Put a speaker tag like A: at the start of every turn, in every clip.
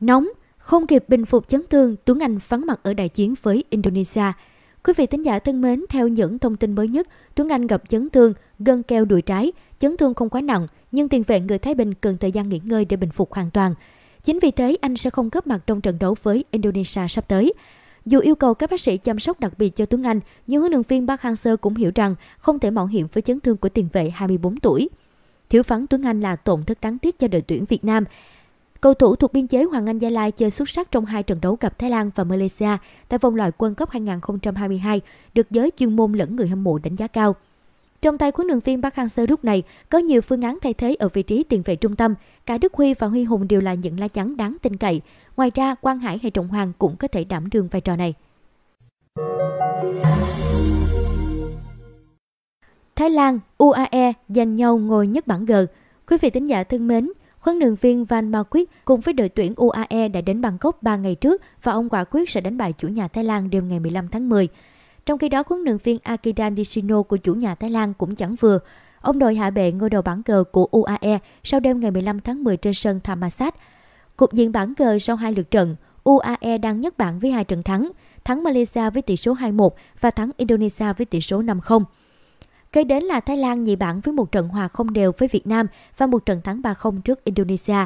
A: Nóng, không kịp bình phục chấn thương, Tuấn Anh vắng mặt ở đại chiến với Indonesia. Quý vị thính giả thân mến, theo những thông tin mới nhất, Tuấn Anh gặp chấn thương gân keo đùi trái, chấn thương không quá nặng, nhưng tiền vệ người Thái Bình cần thời gian nghỉ ngơi để bình phục hoàn toàn. Chính vì thế, anh sẽ không góp mặt trong trận đấu với Indonesia sắp tới. Dù yêu cầu các bác sĩ chăm sóc đặc biệt cho Tuấn Anh, nhưng huấn luyện viên Park Hang-seo cũng hiểu rằng không thể mạo hiểm với chấn thương của tiền vệ 24 tuổi. Thiếu vắng Tuấn Anh là tổn thất đáng tiếc cho đội tuyển Việt Nam. Cầu thủ thuộc biên chế Hoàng Anh Gia Lai chơi xuất sắc trong hai trận đấu gặp Thái Lan và Malaysia tại vòng loại quân cấp 2022, được giới chuyên môn lẫn người hâm mộ đánh giá cao. Trong tay huấn luyện viên Park Hang-seo lúc này có nhiều phương án thay thế ở vị trí tiền vệ trung tâm, cả Đức Huy và Huy Hùng đều là những lá chắn đáng tin cậy. Ngoài ra, Quang Hải hay Trọng Hoàng cũng có thể đảm đương vai trò này. Thái Lan, UAE giành nhau ngồi nhất bảng G. Quý vị tính giả thân mến, Huấn luyện viên Van Marquik cùng với đội tuyển UAE đã đến Bangkok 3 ngày trước và ông quả quyết sẽ đánh bại chủ nhà Thái Lan đêm ngày 15 tháng 10. Trong khi đó, huấn luyện viên Akidan Dishino của chủ nhà Thái Lan cũng chẳng vừa. Ông đội hạ bệ ngôi đầu bảng G của UAE sau đêm ngày 15 tháng 10 trên sân Thammasat. Cục diện bảng G sau hai lượt trận, UAE đang nhất bảng với hai trận thắng, thắng Malaysia với tỷ số 2-1 và thắng Indonesia với tỷ số 5-0. Kế đến là Thái Lan nhị bảng với một trận hòa không đều với Việt Nam và một trận thắng 3-0 trước Indonesia.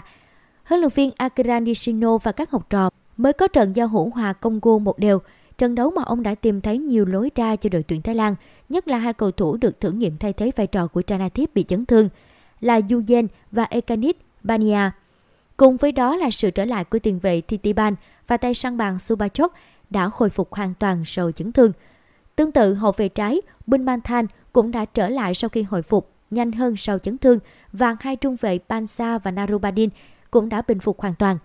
A: Huấn luyện viên Akira Nishino và các học trò mới có trận giao hữu hòa công gô một đều. Trận đấu mà ông đã tìm thấy nhiều lối ra cho đội tuyển Thái Lan, nhất là hai cầu thủ được thử nghiệm thay thế vai trò của Tranathip bị chấn thương, là Yuyen và Ekanit Bania. Cùng với đó là sự trở lại của tiền vệ Titiban và tay săn bàn Subachok đã khôi phục hoàn toàn sau chấn thương. Tương tự hậu vệ trái binh Man Than cũng đã trở lại sau khi hồi phục nhanh hơn sau chấn thương và hai trung vệ Pansa và Narubadin cũng đã bình phục hoàn toàn.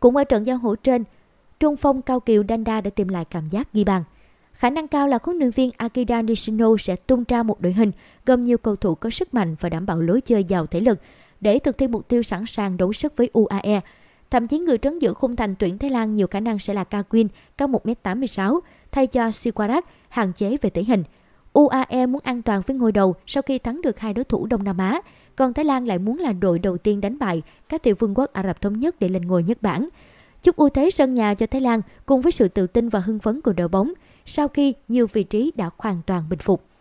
A: Cũng ở trận giao hữu trên, trung phong cao kiều Danda đã tìm lại cảm giác ghi bàn. Khả năng cao là huấn luyện viên Akira Nishino sẽ tung ra một đội hình gồm nhiều cầu thủ có sức mạnh và đảm bảo lối chơi giàu thể lực để thực thi mục tiêu sẵn sàng đấu sức với UAE. Thậm chí người trấn giữ khung thành tuyển Thái Lan nhiều khả năng sẽ là Kawin cao 1m86, thay cho Siwarak hạn chế về thể hình. UAE muốn an toàn với ngôi đầu sau khi thắng được hai đối thủ Đông Nam Á, còn Thái Lan lại muốn là đội đầu tiên đánh bại các tiểu vương quốc Ả Rập Thống Nhất để lên ngôi nhất bản. Chúc ưu thế sân nhà cho Thái Lan cùng với sự tự tin và hưng phấn của đội bóng sau khi nhiều vị trí đã hoàn toàn bình phục.